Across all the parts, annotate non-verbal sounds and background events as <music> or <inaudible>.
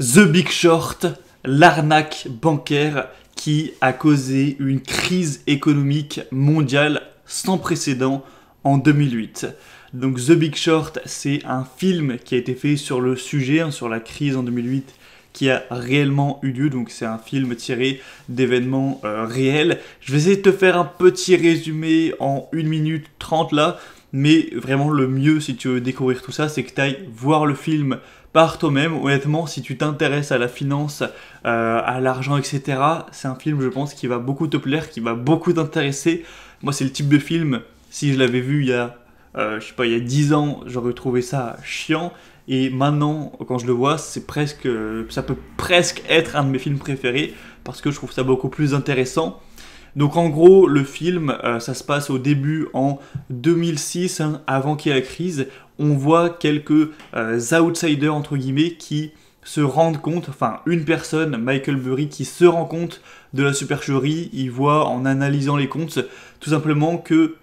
The Big Short, l'arnaque bancaire qui a causé une crise économique mondiale sans précédent en 2008. Donc The Big Short, c'est un film qui a été fait sur le sujet, hein, sur la crise en 2008 qui a réellement eu lieu. Donc c'est un film tiré d'événements euh, réels. Je vais essayer de te faire un petit résumé en 1 minute 30 là. Mais vraiment, le mieux si tu veux découvrir tout ça, c'est que tu ailles voir le film par toi-même. Honnêtement, si tu t'intéresses à la finance, euh, à l'argent, etc., c'est un film, je pense, qui va beaucoup te plaire, qui va beaucoup t'intéresser. Moi, c'est le type de film, si je l'avais vu il y a, euh, je sais pas, il y a 10 ans, j'aurais trouvé ça chiant. Et maintenant, quand je le vois, c'est presque, ça peut presque être un de mes films préférés parce que je trouve ça beaucoup plus intéressant. Donc en gros, le film, euh, ça se passe au début en 2006, hein, avant qu'il y ait la crise. On voit quelques euh, outsiders, entre guillemets, qui se rendent compte, enfin une personne, Michael Burry, qui se rend compte de la supercherie. Il voit en analysant les comptes, tout simplement que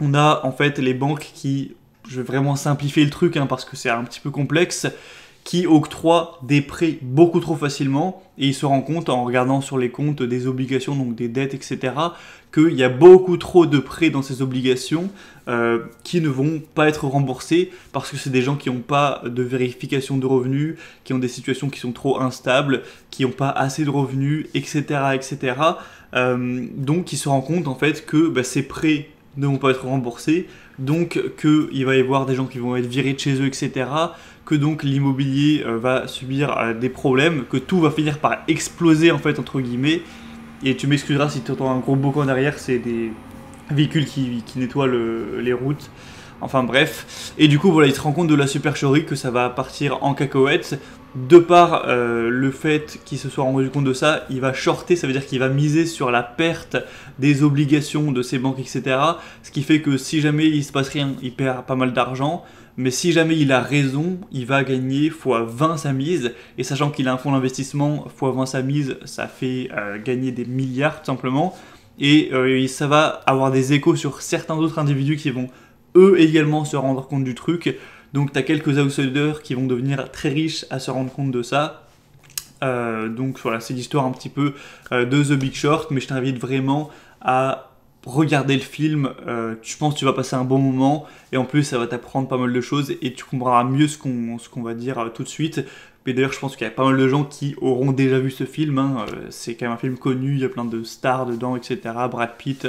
on a en fait les banques qui, je vais vraiment simplifier le truc hein, parce que c'est un petit peu complexe, qui octroie des prêts beaucoup trop facilement et il se rend compte en regardant sur les comptes des obligations, donc des dettes, etc., qu'il y a beaucoup trop de prêts dans ces obligations euh, qui ne vont pas être remboursés parce que c'est des gens qui n'ont pas de vérification de revenus, qui ont des situations qui sont trop instables, qui n'ont pas assez de revenus, etc., etc. Euh, donc il se rend compte en fait que bah, ces prêts ne vont pas être remboursés donc qu'il va y avoir des gens qui vont être virés de chez eux, etc. Que donc l'immobilier euh, va subir euh, des problèmes, que tout va finir par exploser en fait entre guillemets. Et tu m'excuseras si tu entends un gros bocan derrière, c'est des véhicules qui, nettoient les routes. Enfin bref. Et du coup, voilà, il se rend compte de la supercherie que ça va partir en cacahuètes de par euh, le fait qu'il se soit rendu compte de ça, il va shorter, ça veut dire qu'il va miser sur la perte des obligations de ses banques, etc. Ce qui fait que si jamais il se passe rien, il perd pas mal d'argent. Mais si jamais il a raison, il va gagner x20 sa mise. Et sachant qu'il a un fonds d'investissement, x20 sa mise, ça fait euh, gagner des milliards tout simplement. Euh, et ça va avoir des échos sur certains autres individus qui vont eux également se rendre compte du truc. Donc tu as quelques outsiders qui vont devenir très riches à se rendre compte de ça. Euh, donc voilà, c'est l'histoire un petit peu euh, de The Big Short, mais je t'invite vraiment à regarder le film. Euh, je pense que tu vas passer un bon moment et en plus ça va t'apprendre pas mal de choses et tu comprendras mieux ce qu'on va dire tout de suite. Mais d'ailleurs, je pense qu'il y a pas mal de gens qui auront déjà vu ce film. Hein. c'est quand même un film connu, il y a plein de stars dedans, etc. Brad Pitt.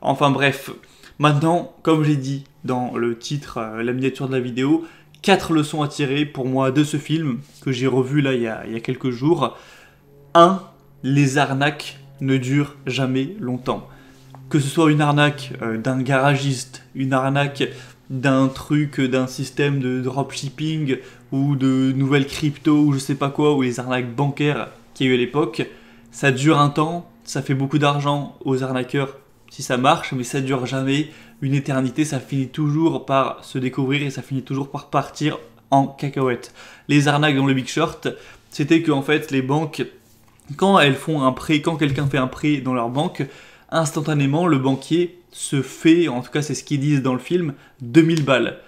enfin bref. Maintenant, comme j'ai dit, dans le titre, euh, la miniature de la vidéo, quatre leçons à tirer pour moi de ce film que j'ai revu là il y, a, quelques jours. 1. Les arnaques ne durent jamais longtemps. Que ce soit une arnaque euh, d'un garagiste, une arnaque d'un truc, euh, d'un système de dropshipping ou de nouvelles crypto ou je sais pas quoi, ou les arnaques bancaires qui y a eu à l'époque, ça dure un temps, ça fait beaucoup d'argent aux arnaqueurs si ça marche, mais ça dure jamais une éternité, ça finit toujours par se découvrir et ça finit toujours par partir en cacahuète. Les arnaques dans le Big Short, c'était que fait les banques, quand elles font un prêt, quand quelqu'un fait un prêt dans leur banque, instantanément le banquier se fait, en tout cas c'est ce qu'ils disent dans le film, 2000 balles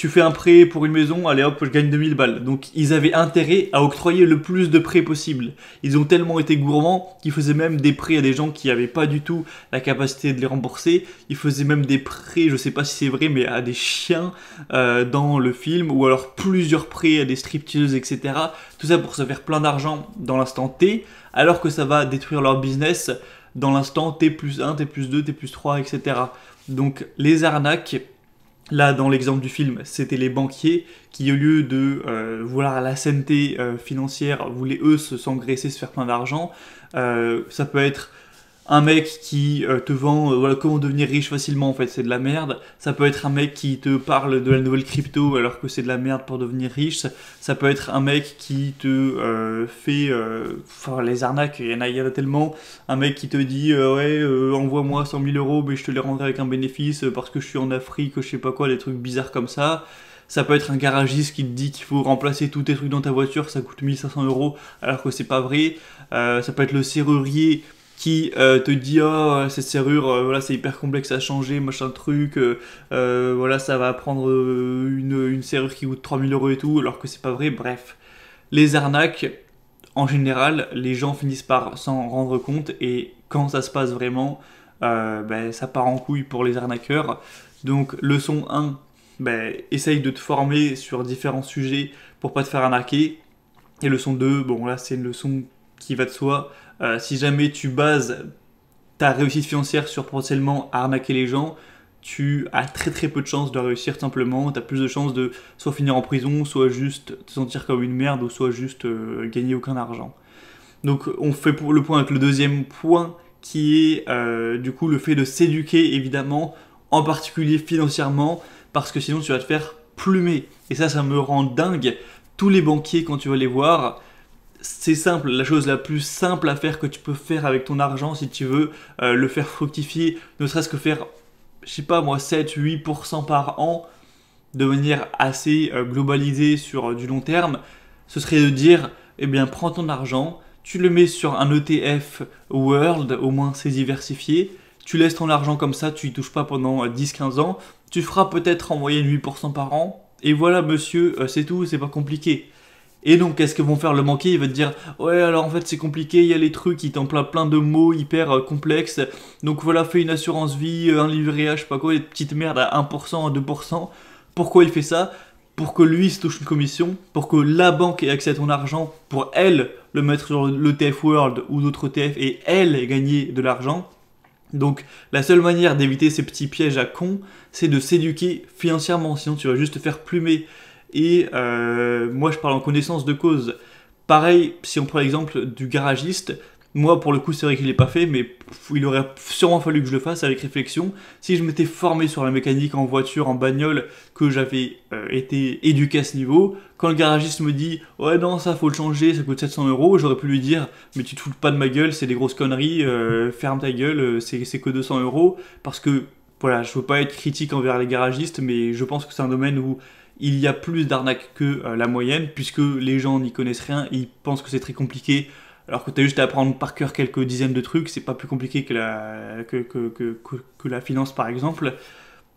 tu fais un prêt pour une maison, allez hop, je gagne 2000 balles. Donc ils avaient intérêt à octroyer le plus de prêts possible. Ils ont tellement été gourmands qu'ils faisaient même des prêts à des gens qui n'avaient pas du tout la capacité de les rembourser. Ils faisaient même des prêts, je ne sais pas si c'est vrai, mais à des chiens euh, dans le film, ou alors plusieurs prêts à des stripteaseuses, etc. Tout ça pour se faire plein d'argent dans l'instant T, alors que ça va détruire leur business dans l'instant T plus 1, T plus 2, T plus 3, etc. Donc les arnaques Là, dans l'exemple du film, c'était les banquiers qui, au lieu de euh, vouloir la santé euh, financière, voulaient eux se s'engraisser, se faire plein d'argent. Euh, ça peut être un mec qui euh, te vend euh, voilà comment devenir riche facilement en fait c'est de la merde ça peut être un mec qui te parle de la nouvelle crypto alors que c'est de la merde pour devenir riche ça peut être un mec qui te euh, fait les arnaques il y en a, tellement un mec qui te dit ouais envoie-moi 100 000 euros mais je te les rendrai avec un bénéfice parce que je suis en Afrique je sais pas quoi des trucs bizarres comme ça ça peut être un garagiste qui te dit qu'il faut remplacer tous tes trucs dans ta voiture, ça coûte 1500 euros alors que c'est pas vrai. ça peut être le serrurier qui euh, te dit oh cette serrure euh, voilà c'est hyper complexe à changer machin truc euh, voilà ça va prendre une, serrure qui coûte 3000 euros et tout alors que c'est pas vrai bref les arnaques en général les gens finissent par s'en rendre compte et quand ça se passe vraiment ben, ça part en couille pour les arnaqueurs donc leçon 1 ben, essaye de te former sur différents sujets pour pas te faire arnaquer et leçon 2 bon là c'est une leçon qui va de soi euh, si jamais tu bases ta réussite financière sur potentiellement arnaquer les gens, tu as très très peu de chances de réussir simplement. Tu as plus de chances de soit finir en prison, soit juste te sentir comme une merde, ou soit juste euh, gagner aucun argent. Donc on fait pour le point avec le deuxième point qui est euh, du coup le fait de s'éduquer évidemment, en particulier financièrement, parce que sinon tu vas te faire plumer. Et ça, ça me rend dingue. Tous les banquiers, quand tu vas les voir, c'est simple, la chose la plus simple à faire que tu peux faire avec ton argent si tu veux euh, le faire <laughs> fructifier, ne serait-ce que faire, je sais pas moi, 7-8% par an de manière assez euh, globalisée sur euh, du long terme, ce serait de dire, eh bien prends ton argent, tu le mets sur un ETF World, au moins c'est diversifié, tu laisses ton argent comme ça, tu y touches pas pendant 10-15 ans, tu feras peut-être en moyenne 8% par an, et voilà monsieur, c'est tout, c'est pas compliqué. Et donc, qu'est-ce que vont faire le banquier Il va te dire Ouais, alors en fait, c'est compliqué, il y a les trucs, il en plein de mots hyper euh, complexes. Donc voilà, fais une assurance vie, euh, un livret A, je sais pas quoi, des petites merdes à 1%, à 2%. Pourquoi il fait ça Pour que lui se touche une commission, pour que la banque ait accès à ton argent, pour elle le mettre sur le TF World ou d'autres e TF et elle gagner de l'argent. Donc la seule manière d'éviter ces petits pièges à con, c'est de s'éduquer financièrement, sinon tu vas juste te faire plumer. Et euh, moi, je parle en connaissance de cause. Pareil, si on prend l'exemple du garagiste, moi, pour le coup, c'est vrai qu'il n'est pas fait, mais il aurait sûrement fallu que je le fasse avec réflexion. Si je m'étais formé sur la mécanique en voiture, en bagnole, que j'avais euh, été éduqué à ce niveau, quand le garagiste me dit Ouais, non, ça faut le changer, ça coûte 700 euros, j'aurais pu lui dire Mais tu te fous pas de ma gueule, c'est des grosses conneries, euh, ferme ta gueule, c'est que 200 euros. Parce que, voilà, je veux pas être critique envers les garagistes, mais je pense que c'est un domaine où il y a plus d'arnaques que euh, la moyenne, puisque les gens n'y connaissent rien, ils pensent que c'est très compliqué, alors que tu as juste à apprendre par cœur quelques dizaines de trucs, c'est pas plus compliqué que la, finance par exemple.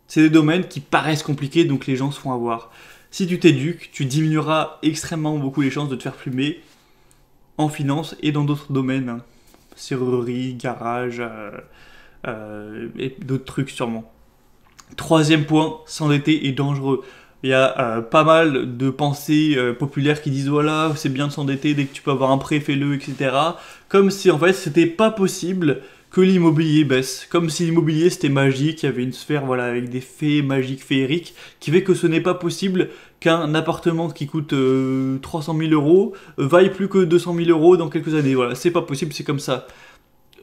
C'est des domaines qui paraissent compliqués, donc les gens se font avoir. Si tu t'éduques, tu diminueras extrêmement beaucoup les chances de te faire plumer en finance et dans d'autres domaines. Hein. Serrurerie, garage, euh, euh, et d'autres trucs sûrement. Troisième point, s'endetter est dangereux. Il y a euh, pas mal de pensées euh, populaires qui disent voilà, c'est bien de s'endetter dès que tu peux avoir un prêt, fais-le, etc. Comme si en fait c'était pas possible que l'immobilier baisse, comme si l'immobilier c'était magique, il y avait une sphère voilà avec des fées magiques, féeriques, qui fait que ce n'est pas possible qu'un appartement qui coûte 300 euh, 000 euros vaille plus que 200 000 euros dans quelques années. Voilà, c'est pas possible, c'est comme ça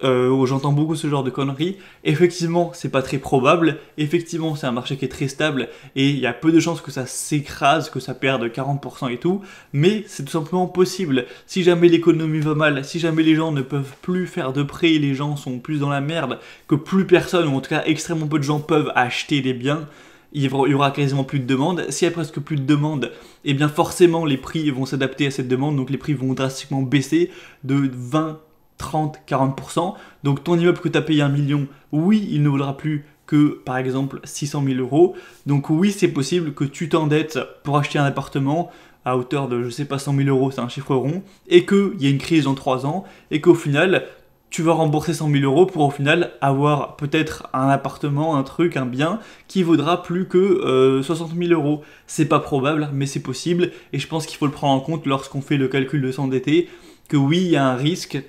euh, oh, j'entends beaucoup ce genre de conneries. Effectivement, c'est pas très probable. Effectivement, c'est un marché qui est très stable et il y a peu de chances que ça s'écrase, que ça perde 40% et tout. Mais c'est tout simplement possible. Si jamais l'économie va mal, si jamais les gens ne peuvent plus faire de prêts, les gens sont plus dans la merde, que plus personne, ou en tout cas extrêmement peu de gens peuvent acheter des biens, il y aura quasiment plus de demande. S'il y a presque plus de demande, eh bien forcément les prix vont s'adapter à cette demande, donc les prix vont drastiquement baisser de 20 30, 40%. Donc ton immeuble que tu as payé un million, oui, il ne vaudra plus que par exemple 600 000 euros. Donc oui, c'est possible que tu t'endettes pour acheter un appartement à hauteur de, je sais pas, 100 000 euros, c'est un chiffre rond, et qu'il y a une crise dans 3 ans, et qu'au final, tu vas rembourser 100 000 euros pour au final avoir peut-être un appartement, un truc, un bien qui vaudra plus que 60 euh, 000 euros. C'est pas probable, mais c'est possible, et je pense qu'il faut le prendre en compte lorsqu'on fait le calcul de s'endetter, que oui, il y a un risque,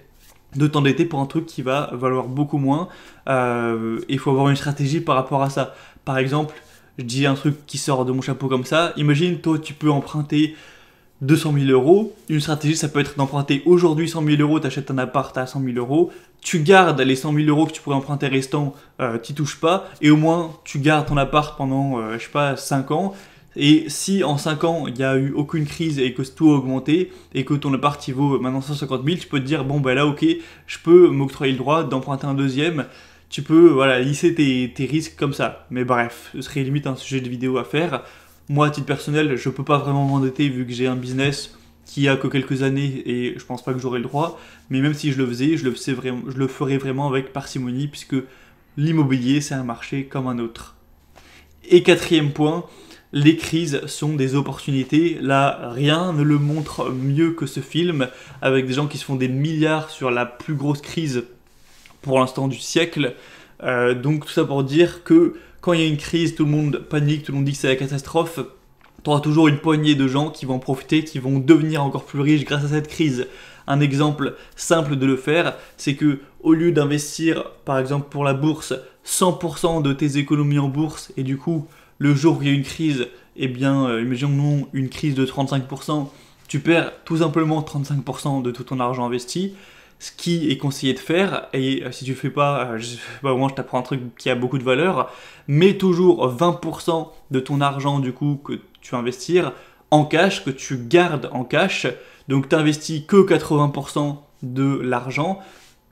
de t'endetter pour un truc qui va valoir beaucoup moins. Euh, il faut avoir une stratégie par rapport à ça. Par exemple, je dis un truc qui sort de mon chapeau comme ça. Imagine, toi, tu peux emprunter 200 000 euros. Une stratégie, ça peut être d'emprunter aujourd'hui 100 000 euros, t'achètes un appart à 100 000 euros. Tu gardes les 100 000 euros que tu pourrais emprunter restant euh, t'y touches pas. Et au moins, tu gardes ton appart pendant, euh, je sais pas, 5 ans. Et si en 5 ans, il n'y a eu aucune crise et que tout a augmenté et que ton appart il vaut maintenant 150 000, tu peux te dire, bon, ben là, ok, je peux m'octroyer le droit d'emprunter un deuxième. Tu peux voilà, lisser tes, risques comme ça. Mais bref, ce serait limite un sujet de vidéo à faire. Moi, à titre personnel, je ne peux pas vraiment m'endetter vu que j'ai un business qui a que quelques années et je pense pas que j'aurai le droit. Mais même si je le faisais, je le, vraiment, je le ferais vraiment avec parcimonie puisque l'immobilier, c'est un marché comme un autre. Et quatrième point, les crises sont des opportunités. Là, rien ne le montre mieux que ce film, avec des gens qui se font des milliards sur la plus grosse crise pour l'instant du siècle. Euh, donc tout ça pour dire que quand il y a une crise, tout le monde panique, tout le monde dit que c'est la catastrophe. Tu auras toujours une poignée de gens qui vont en profiter, qui vont devenir encore plus riches grâce à cette crise. Un exemple simple de le faire, c'est que au lieu d'investir, par exemple pour la bourse, 100% de tes économies en bourse et du coup le jour où il y a une crise, eh bien, euh, imaginons une crise de 35%, tu perds tout simplement 35% de tout ton argent investi. Ce qui est conseillé de faire, et euh, si tu le fais pas, euh, je au moins je t'apprends un truc qui a beaucoup de valeur, Mets toujours 20% de ton argent du coup que tu investis en cash, que tu gardes en cash. Donc tu n'investis que 80% de l'argent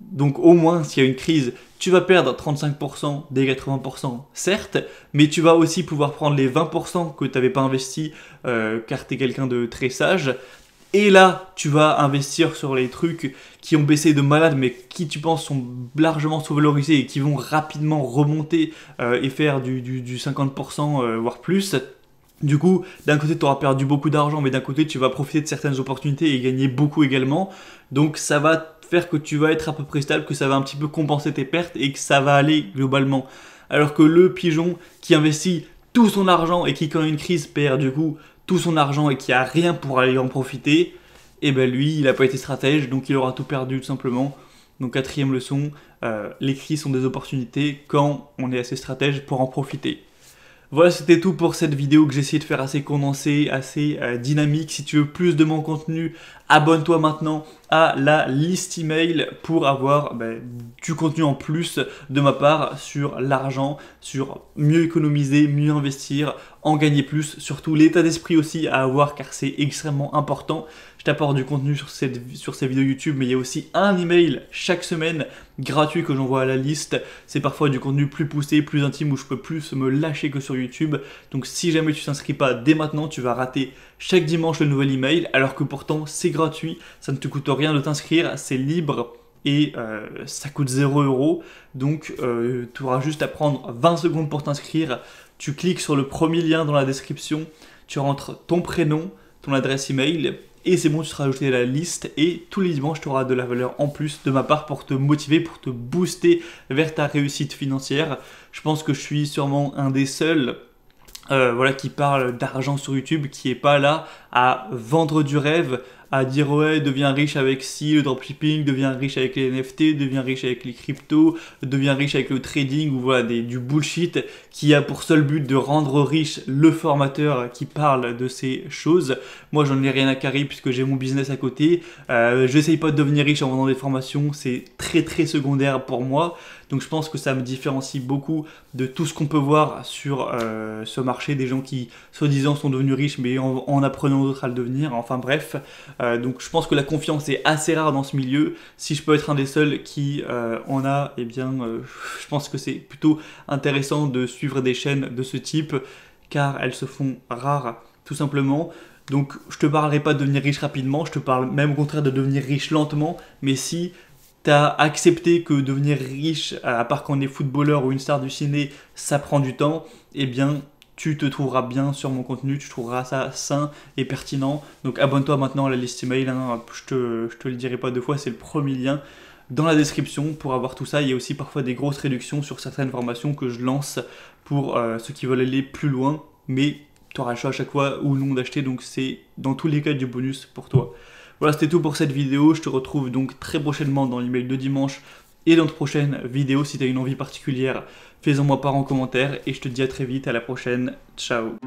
donc au moins, s'il y a une crise, tu vas perdre 35% des 80%, certes, mais tu vas aussi pouvoir prendre les 20% que tu n'avais pas investi, euh, car tu es quelqu'un de très sage. Et là, tu vas investir sur les trucs qui ont baissé de malade, mais qui tu penses sont largement sous-valorisés et qui vont rapidement remonter euh, et faire du, 50%, euh, voire plus. Du coup, d'un côté, tu auras perdu beaucoup d'argent, mais d'un côté, tu vas profiter de certaines opportunités et gagner beaucoup également. Donc, ça va faire que tu vas être à peu près stable, que ça va un petit peu compenser tes pertes et que ça va aller globalement. Alors que le pigeon qui investit tout son argent et qui quand une crise perd du coup tout son argent et qui a rien pour aller en profiter, et eh ben lui il n'a pas été stratège donc il aura tout perdu tout simplement. Donc quatrième leçon, euh, les crises sont des opportunités quand on est assez stratège pour en profiter. Voilà, c'était tout pour cette vidéo que j'ai essayé de faire assez condensée, assez euh, dynamique. Si tu veux plus de mon contenu, abonne-toi maintenant à la liste email pour avoir ben, du contenu en plus de ma part sur l'argent, sur mieux économiser, mieux investir, en gagner plus, surtout l'état d'esprit aussi à avoir car c'est extrêmement important. Je t'apporte du contenu sur, cette, sur ces vidéos YouTube, mais il y a aussi un email chaque semaine gratuit que j'envoie à la liste. C'est parfois du contenu plus poussé, plus intime, où je peux plus me lâcher que sur YouTube. Donc si jamais tu t'inscris pas dès maintenant, tu vas rater chaque dimanche le nouvel email, alors que pourtant c'est gratuit, ça ne te coûte rien de t'inscrire, c'est libre et euh, ça coûte 0 euros. Donc euh, tu auras juste à prendre 20 secondes pour t'inscrire. Tu cliques sur le premier lien dans la description, tu rentres ton prénom, ton adresse email et c'est bon, tu seras ajouté à la liste et tous les dimanches, tu auras de la valeur en plus de ma part pour te motiver, pour te booster vers ta réussite financière. Je pense que je suis sûrement un des seuls euh, voilà, qui parle d'argent sur YouTube, qui n'est pas là à vendre du rêve, à dire ouais, deviens riche avec si, le dropshipping, deviens riche avec les NFT, deviens riche avec les cryptos, deviens riche avec le trading ou voilà du bullshit qui a pour seul but de rendre riche le formateur qui parle de ces choses. Moi j'en ai rien à carrer puisque j'ai mon business à côté. Euh, j'essaye pas de devenir riche en vendant des formations, c'est très très secondaire pour moi. Donc je pense que ça me différencie beaucoup de tout ce qu'on peut voir sur euh, ce marché, des gens qui soi-disant sont devenus riches mais en, apprenant d'autres à le devenir. Enfin bref, euh, donc je pense que la confiance est assez rare dans ce milieu. Si je peux être un des seuls qui euh, en a, eh bien euh, je pense que c'est plutôt intéressant de suivre des chaînes de ce type car elles se font rares tout simplement. Donc je te parlerai pas de devenir riche rapidement, je te parle même au contraire de devenir riche lentement, mais si t'as accepté que devenir riche, à part qu'on est footballeur ou une star du ciné, ça prend du temps, eh bien tu te trouveras bien sur mon contenu, tu trouveras ça sain et pertinent. Donc abonne-toi maintenant à la liste email, hein. je, te, te le dirai pas deux fois, c'est le premier lien dans la description pour avoir tout ça. Il y a aussi parfois des grosses réductions sur certaines formations que je lance pour euh, ceux qui veulent aller plus loin, mais tu auras le choix à chaque fois ou non d'acheter, donc c'est dans tous les cas du bonus pour toi. Voilà, c'était tout pour cette vidéo. Je te retrouve donc très prochainement dans l'email de dimanche et dans de prochaines vidéos. Si tu as une envie particulière, fais-en moi part en commentaire et je te dis à très vite, à la prochaine, ciao